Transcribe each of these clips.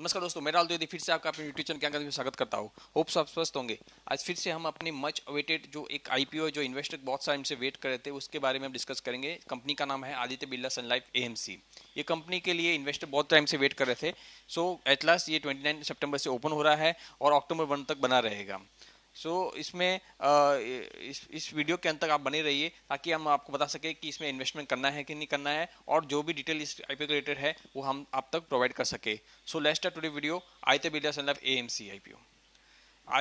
नमस्कार दोस्तों मैं राहुल द्विवेदी फिर से आपका अपने यूट्यूब चैनल के अंदर स्वागत करता हूँ होप्स आप स्वस्थ होंगे आज फिर से हम अपने मच अवेटेड जो एक आईपीओ जो इन्वेस्टर बहुत सारे से वेट कर रहे थे उसके बारे में हम डिस्कस करेंगे कंपनी का नाम है आदित्य बिरला सनलाइफ ए ये कंपनी के लिए इन्वेस्टर बहुत टाइम से वेट कर रहे थे सो एट लास्ट ये ट्वेंटी नाइन से ओपन हो रहा है और अक्टूबर वन तक बना रहेगा सो so, इसमें आ, इस इस वीडियो के अंत तक आप बने रहिए ताकि हम आपको बता सके कि इसमें इन्वेस्टमेंट करना है कि नहीं करना है और जो भी डिटेल इस आई के रिलेटेड है वो हम आप तक प्रोवाइड कर सके सो लेस्ट टूडे वीडियो आई ते बिलिया M C I P O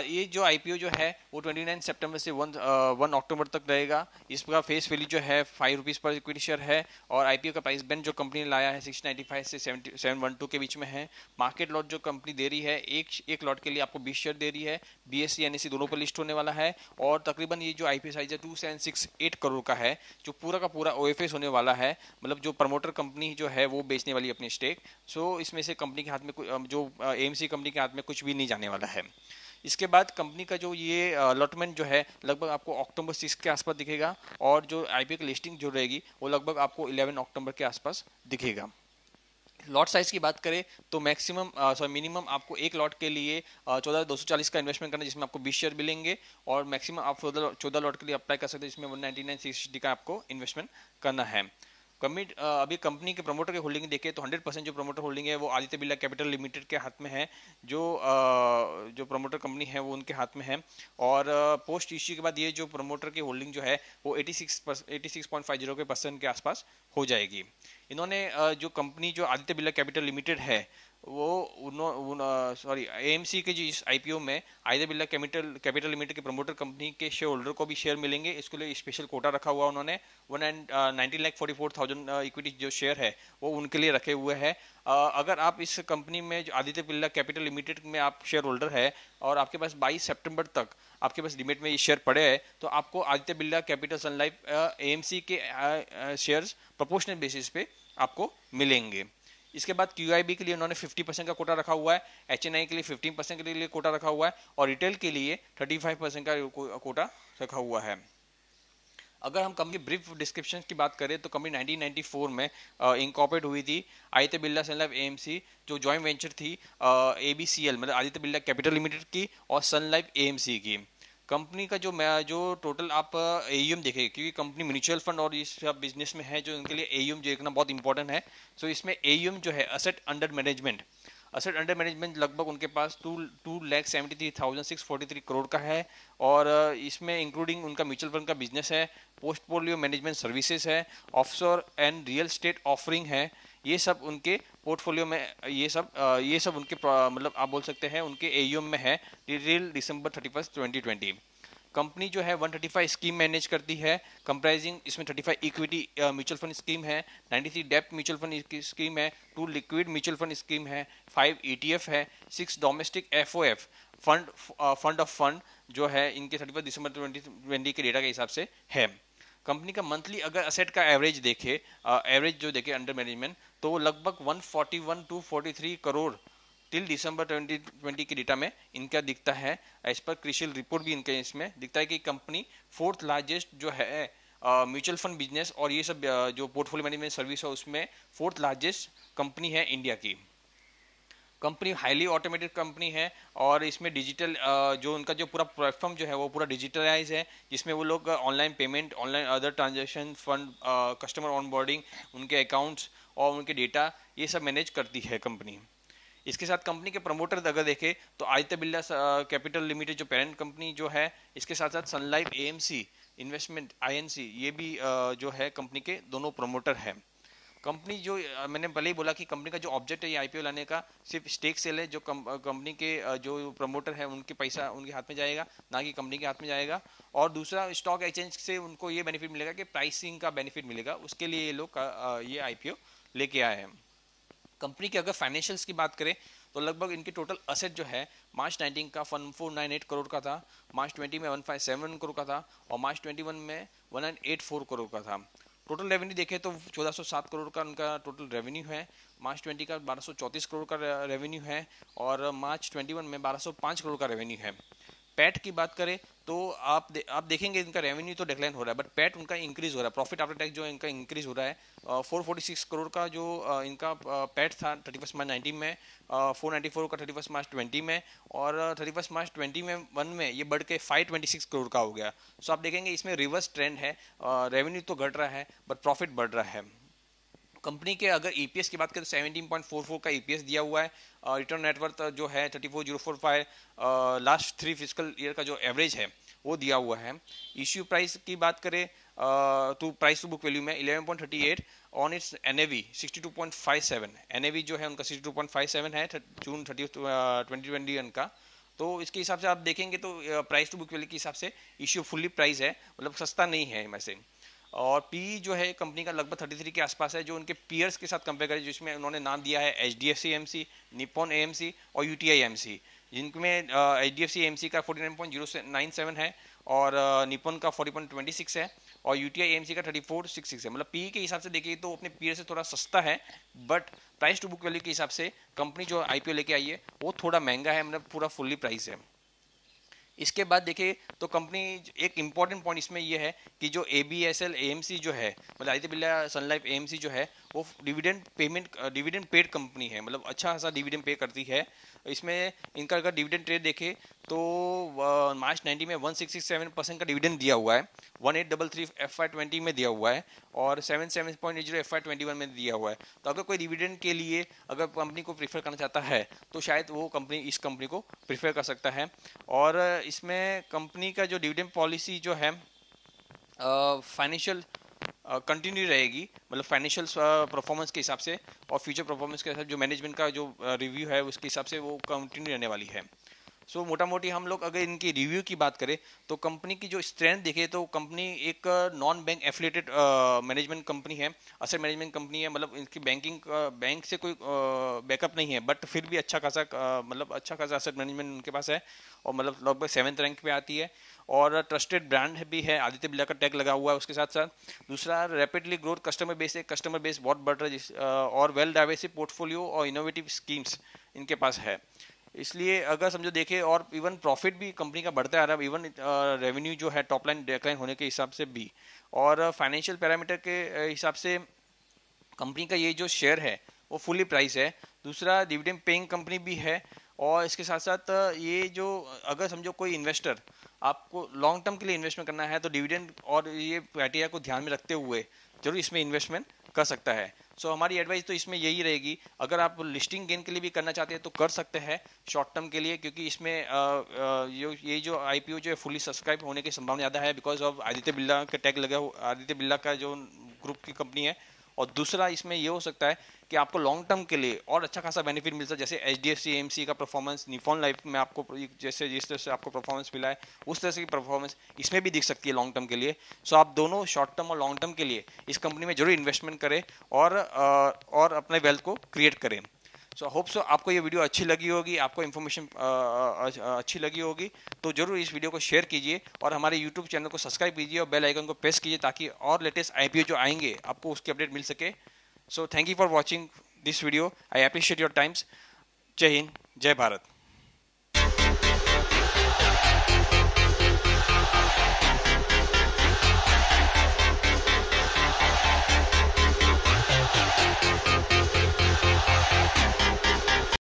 ये जो आईपीओ जो है वो 29 सितंबर से 1 वन अक्टूबर तक रहेगा इसका फेस वैल्यू जो है फाइव रुपीज़ पर इक्विटी शेयर है और आईपीओ का प्राइस बैंड जो कंपनी ने लाया है सिक्स नाइन्टी फाइव से सेवन वन टू के बीच में है मार्केट लॉट जो कंपनी दे रही है एक एक लॉट के लिए आपको बीस शेयर दे रही है बी एस सी दोनों पर लिस्ट होने वाला है और तकरीबन ये जो आई पी साइज है two seven six eight crore का है जो पूरा का पूरा ओ एफ एस होने वाला है मतलब जो प्रमोटर कंपनी जो है वो बेचने वाली अपनी स्टेक सो इसमें से कंपनी के हाथ में जो एम सी कंपनी के हाथ में कुछ भी नहीं जाने वाला है इसके बाद कंपनी का जो ये अलॉटमेंट जो है लगभग आपको अक्टूबर सिक्स के आसपास दिखेगा और जो आई की लिस्टिंग जो रहेगी वो लगभग आपको इलेवन अक्टूबर के आसपास दिखेगा लॉट साइज की बात करें तो मैक्सिमम सॉरी मिनिमम आपको एक लॉट के लिए चौदह दो सौ चालीस का इन्वेस्टमेंट करना जिसमें आपको बीस शेयर मिलेंगे और मैक्सिमम आप चौदह लॉट के लिए अप्लाई कर सकते हैं जिसमें वन नाइन्टी नाइन का आपको इन्वेस्टमेंट करना है कमिट अभी कंपनी के प्रमोटर के होल्डिंग देखें तो 100 परसेंट जो प्रमोटर होल्डिंग है वो आदित्य बिरला कैपिटल लिमिटेड के हाथ में है जो जो प्रमोटर कंपनी है वो उनके हाथ में है और पोस्ट इश्यू के बाद ये जो प्रमोटर की होल्डिंग जो है वो 86 86.50 के परसेंट के आसपास हो जाएगी इन्होंने जो कंपनी जो आदित्य बिरला कैपिटल लिमिटेड है वो सॉरी एएमसी के जो इस आईपीओ में Aditya Birla capital capital limited के प्रमोटर कंपनी के शेयर होल्डर को भी शेयर मिलेंगे इसके लिए स्पेशल कोटा रखा हुआ उन्होंने one and nineteen lakh forty four thousand equity जो शेयर है वो उनके लिए रखे हुए हैं uh, अगर आप इस कंपनी में जो आदित्य बिरला कैपिटल लिमिटेड में आप शेयर होल्डर है और आपके पास बाईस सेप्टेम्बर तक आपके पास लिमिट में ये शेयर पड़े हैं तो आपको Aditya Birla capital Sun Life AMC uh, के शेयर प्रपोर्शनल बेसिस पे आपको मिलेंगे इसके बाद क्यू के लिए उन्होंने 50 परसेंट का कोटा रखा हुआ है एच के लिए 15 परसेंट के लिए कोटा रखा हुआ है और रिटेल के लिए 35 परसेंट का कोटा रखा हुआ है अगर हम कंपनी ब्रीफ डिस्क्रिप्शन की बात करें तो कंपनी 1994 में इंकॉपरेट हुई थी Aditya Birla Sun Life AMC जो जॉइंट वेंचर थी ए बी सी एल मतलब आदित्य बिरला कैपिटल लिमिटेड की और सन लाइफ एएमसी की कंपनी का जो मैं जो टोटल आप एयूएम देखेंगे क्योंकि कंपनी म्यूचुअल फंड और इस बिजनेस में है जो उनके लिए एयूएम देखना बहुत इंपॉर्टेंट है सो so, इसमें एयूएम जो है asset under management asset under management लगभग उनके पास two two lakh seventy three thousand six forty three crore का है और इसमें इंक्लूडिंग उनका म्यूचुअल फंड का बिजनेस है पोस्टपोलियो मैनेजमेंट सर्विसेज है offshore and real estate offering है ये सब उनके पोर्टफोलियो में ये सब ये सब उनके मतलब आप बोल सकते हैं उनके ए में है till December thirty first company जो है 135 स्कीम मैनेज करती है कंप्राइजिंग इसमें 35 इक्विटी म्यूचुअल फंड स्कीम है 93 डेप्ट म्यूचुअल फंड स्कीम है two liquid mutual fund scheme है फाइव ईटीएफ e है six domestic FOF fund fund of fund जो है इनके 31 दिसंबर ट्वेंटी के डेटा के हिसाब से है कंपनी का मंथली अगर असेट का एवरेज देखे एवरेज जो देखे अंडर मैनेजमेंट तो वो लगभग 141 टू करोड़ टिल दिसंबर 2020 के डेटा में इनका दिखता है एज पर क्रिशियल रिपोर्ट भी इनके इसमें दिखता है कि कंपनी फोर्थ लार्जेस्ट जो है म्यूचुअल फंड बिजनेस और ये सब जो पोर्टफोलियो मैनेजमेंट सर्विस है उसमें फोर्थ लार्जेस्ट कंपनी है इंडिया की कंपनी हाईली ऑटोमेटेड कंपनी है और इसमें डिजिटल जो उनका जो पूरा प्लेटफॉर्म जो है वो पूरा डिजिटलाइज है जिसमें वो लोग online payment online other transaction fund customer onboarding उनके अकाउंट्स और उनके डेटा ये सब मैनेज करती है कंपनी इसके साथ कंपनी के प्रमोटर अगर देखें तो आदित्य बिरला कैपिटल लिमिटेड जो पेरेंट कंपनी जो है इसके साथ साथ सनलाइफ ए इन्वेस्टमेंट आई ये भी जो है कंपनी के दोनों प्रमोटर हैं कंपनी जो मैंने पहले ही बोला कि कंपनी का जो ऑब्जेक्ट है ये आईपीओ लाने का सिर्फ स्टेक सेल है जो कंपनी के जो प्रमोटर है उनके पैसा उनके हाथ में जाएगा ना कि कंपनी के हाथ में जाएगा और दूसरा स्टॉक एक्सचेंज से उनको ये बेनिफिट मिलेगा कि प्राइसिंग का बेनिफिट मिलेगा उसके लिए ये लोग ये आई लेके आए हैं कंपनी के अगर फाइनेंशियल्स की बात करें तो लगभग इनके टोटल असेट जो है मार्च 19 का फन फोर नाइन एट करोड़ का था मार्च 20 में 157 करोड़ का था और मार्च 21 में 1984 करोड़ का था टोटल रेवेन्यू देखें तो 1407 करोड़ का उनका टोटल रेवेन्यू है मार्च 20 का 1234 करोड़ का रेवेन्यू है और मार्च 21 में 1205 करोड़ का रेवेन्यू है पैट की बात करें तो आप दे, आप देखेंगे इनका रेवेन्यू तो डिक्लाइन हो रहा है बट पैट उनका इंक्रीज हो रहा है प्रॉफिट आफ्टर टैक्स जो इनका इंक्रीज हो रहा है फोर फोर्टी सिक्स करोड़ का जो इनका पैट था थर्टी फर्स्ट मार्च नाइनटीन में फोर नाइन्टी फोर का थर्टी फर्स्ट मार्च ट्वेंटी में और थर्टी फर्स्ट मार्च ट्वेंटी में वन में ये बढ़ के फाइव ट्वेंटी सिक्स करोड़ का हो गया सो आप देखेंगे इसमें रिवर्स ट्रेंड है रेवेन्यू तो घट रहा है बट प्रॉफिट बढ़ रहा है कंपनी के अगर ई e की बात करें तो सेवनटीन पॉइंट फोर फोर का ई e दिया हुआ है रिटर्न नेटवर्थ जो है thirty four zero four five last three physical year का जो एवरेज है वो दिया हुआ है इश्यू e प्राइस की बात करें तो प्राइस टू बुक वैल्यू में 11.38 on its N A 62.57 N जो है उनका 62.57 है जून थर्टी ट्वेंटी ट्वेंटी का तो इसके हिसाब से आप देखेंगे तो प्राइस टू बुक वैल्यू के हिसाब से इश्यू फुल्ली प्राइस है मतलब सस्ता नहीं है मैसेज से और पी जो है कंपनी का लगभग थर्टी थ्री के आसपास है जो उनके पीयर्स के साथ कंपेयर करें जिसमें उन्होंने नाम दिया है H D F C M C Nippon A M C और U T I M C जिनमें H D F C M C का forty nine nine point zero seven है और निपोन का फोर्टी पॉइंट ट्वेंटी सिक्स है और U T I M C का thirty four six six है मतलब पी के हिसाब से देखिए तो अपने पीयर से थोड़ा सस्ता है but price to book value के हिसाब से कंपनी जो आई पी ओ लेके आई है वो थोड़ा महंगा है मतलब पूरा फुल्ली प्राइस है इसके बाद देखिए तो कंपनी एक इम्पॉर्टेंट पॉइंट इसमें यह है कि जो A B S L A M C जो है मतलब आदित्य बिल्ला सनलाइफ ए एम सी जो है वो dividend payment dividend paid company है मतलब अच्छा खासा डिविडेंड पे करती है इसमें इनका अगर डिविडेंड रेट देखें तो मार्च नाइन्टी में one six six seven percent का डिविडेंड दिया हुआ है one eight double three F Y twenty में दिया हुआ है और seven seven point zero F Y twenty one में दिया हुआ है तो अगर कोई डिविडेंड के लिए अगर कंपनी को प्रीफर करना चाहता है तो शायद वो कंपनी इस कंपनी को प्रीफर कर सकता है और इसमें कंपनी का जो डिविडेंड पॉलिसी जो है फाइनेंशियल uh, कंटिन्यू रहेगी मतलब फाइनेंशियल परफॉर्मेंस के हिसाब से और फ्यूचर परफॉर्मेंस के हिसाब जो मैनेजमेंट का जो रिव्यू है उसके हिसाब से वो कंटिन्यू रहने वाली है सो so, मोटा मोटी हम लोग अगर इनकी रिव्यू की बात करें तो कंपनी की जो स्ट्रेंथ देखें तो कंपनी एक non bank affiliated management company है असर मैनेजमेंट कंपनी है मतलब इनकी बैंकिंग बैंक से कोई बैकअप नहीं है बट फिर भी अच्छा खासा मतलब अच्छा खासा असर मैनेजमेंट उनके पास है और मतलब लगभग सेवन्थ रैंक पे आती है और ट्रस्टेड ब्रांड भी है आदित्य बिरला का टैग लगा हुआ है उसके साथ साथ दूसरा रैपिडली ग्रोथ कस्टमर बेस एक कस्टमर बेस बहुत बढ़ रहा है और वेल डाइवर्सिव पोर्टफोलियो और इनोवेटिव स्कीम्स इनके पास है इसलिए अगर समझो देखें और इवन प्रॉफिट भी कंपनी का बढ़ता आ रहा है इवन रेवेन्यू जो है टॉप लाइन डेक्लाइन होने के हिसाब से भी और फाइनेंशियल पैरामीटर के हिसाब से कंपनी का ये जो शेयर है वो फुली प्राइस है दूसरा डिविडेंड पेइंग कंपनी भी है और इसके साथ साथ ये जो अगर समझो कोई इन्वेस्टर आपको लॉन्ग टर्म के लिए इन्वेस्टमेंट करना है तो डिविडेंड और ये क्राइटेरिया को ध्यान में रखते हुए जरूर इसमें इन्वेस्टमेंट कर सकता है सो so, हमारी एडवाइस तो इसमें यही रहेगी अगर आप लिस्टिंग गेन के लिए भी करना चाहते हैं तो कर सकते हैं शॉर्ट टर्म के लिए क्योंकि इसमें ये जो आईपीओ जो है फुली सब्सक्राइब होने की संभावना ज़्यादा है बिकॉज ऑफ आदित्य बिरला का टैग लगा हुआ आदित्य बिरला का जो ग्रुप की कंपनी है और दूसरा इसमें यह हो सकता है कि आपको लॉन्ग टर्म के लिए और अच्छा खासा बेनिफिट मिलता है जैसे H D F C M C का परफॉर्मेंस निफॉन लाइफ में आपको जैसे जिस तरह से आपको परफॉर्मेंस मिला है उस तरह से की परफॉर्मेंस इसमें भी दिख सकती है लॉन्ग टर्म के लिए सो आप दोनों शॉर्ट टर्म और लॉन्ग टर्म के लिए इस कंपनी में जरूर इन्वेस्टमेंट करें और और अपने वेल्थ को क्रिएट करें सो होप सो आपको ये वीडियो अच्छी लगी होगी आपको इन्फॉर्मेशन अच्छी लगी होगी तो जरूर इस वीडियो को शेयर कीजिए और हमारे यूट्यूब चैनल को सब्सक्राइब कीजिए और बेल आइकन को प्रेस कीजिए ताकि और लेटेस्ट आई जो आएंगे आपको उसकी अपडेट मिल सके so thank you for watching this video I appreciate your times जय हिंद जय भारत